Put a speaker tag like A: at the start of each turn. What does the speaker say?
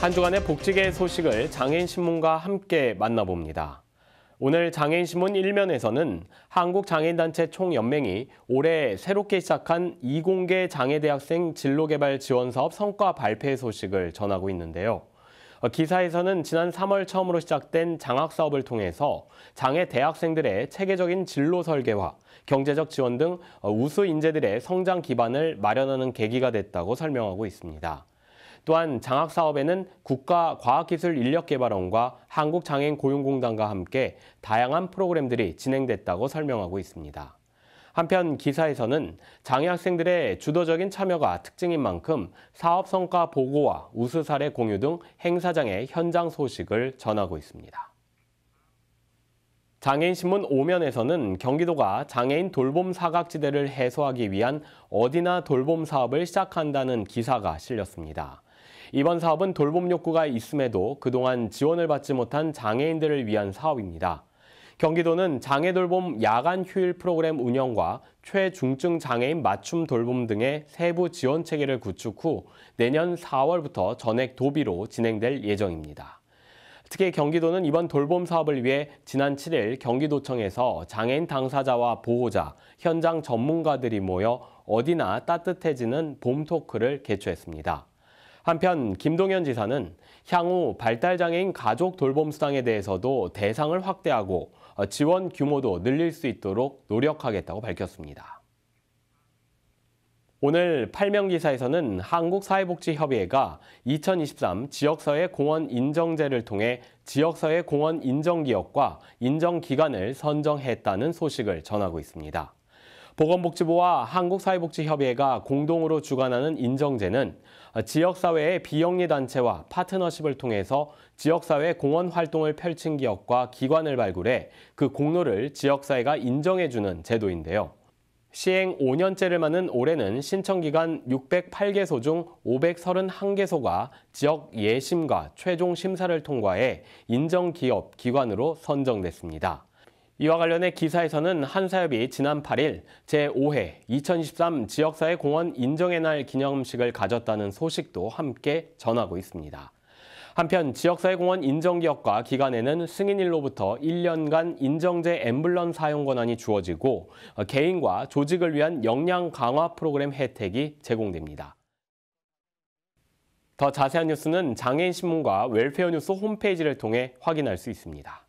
A: 한 주간의 복지계 소식을 장애인신문과 함께 만나봅니다. 오늘 장애인신문 1면에서는 한국장애인단체 총연맹이 올해 새롭게 시작한 이공계 장애대학생 진로개발 지원사업 성과 발표 소식을 전하고 있는데요. 어, 기사에서는 지난 3월 처음으로 시작된 장학 사업을 통해서 장애 대학생들의 체계적인 진로 설계와 경제적 지원 등 어, 우수 인재들의 성장 기반을 마련하는 계기가 됐다고 설명하고 있습니다. 또한 장학 사업에는 국가 과학기술 인력 개발원과 한국장애인 고용공단과 함께 다양한 프로그램들이 진행됐다고 설명하고 있습니다. 한편 기사에서는 장애 학생들의 주도적인 참여가 특징인 만큼 사업 성과 보고와 우수 사례 공유 등 행사장의 현장 소식을 전하고 있습니다. 장애인신문 5면에서는 경기도가 장애인 돌봄 사각지대를 해소하기 위한 어디나 돌봄 사업을 시작한다는 기사가 실렸습니다. 이번 사업은 돌봄 욕구가 있음에도 그동안 지원을 받지 못한 장애인들을 위한 사업입니다. 경기도는 장애 돌봄 야간 휴일 프로그램 운영과 최중증 장애인 맞춤 돌봄 등의 세부 지원 체계를 구축 후 내년 4월부터 전액 도비로 진행될 예정입니다. 특히 경기도는 이번 돌봄 사업을 위해 지난 7일 경기도청에서 장애인 당사자와 보호자, 현장 전문가들이 모여 어디나 따뜻해지는 봄 토크를 개최했습니다. 한편 김동현 지사는 향후 발달장애인 가족 돌봄 수당에 대해서도 대상을 확대하고 어, 지원 규모도 늘릴 수 있도록 노력하겠다고 밝혔습니다. 오늘 8명 기사에서는 한국사회복지협의회가 2023 지역사회공헌 인정제를 통해 지역사회공헌 인정기업과 인정기관을 선정했다는 소식을 전하고 있습니다. 보건복지부와 한국사회복지협의회가 공동으로 주관하는 인정제는 지역사회의 비영리 단체와 파트너십을 통해서 지역사회 공헌 활동을 펼친 기업과 기관을 발굴해 그 공로를 지역사회가 인정해주는 제도인데요. 시행 5년째를 맞는 올해는 신청기간 608개소 중 531개소가 지역 예심과 최종 심사를 통과해 인정기업 기관으로 선정됐습니다. 이와 관련해 기사에서는 한사협이 지난 8일 제5회 2023 지역사회 공헌 인정의 날 기념식을 가졌다는 소식도 함께 전하고 있습니다. 한편 지역사회 공헌 인정기업과 기관에는 승인일로부터 1년간 인정제 엠블런 사용 권한이 주어지고 어, 개인과 조직을 위한 역량 강화 프로그램 혜택이 제공됩니다. 더 자세한 뉴스는 장애인신문과 웰페어뉴스 홈페이지를 통해 확인할 수 있습니다.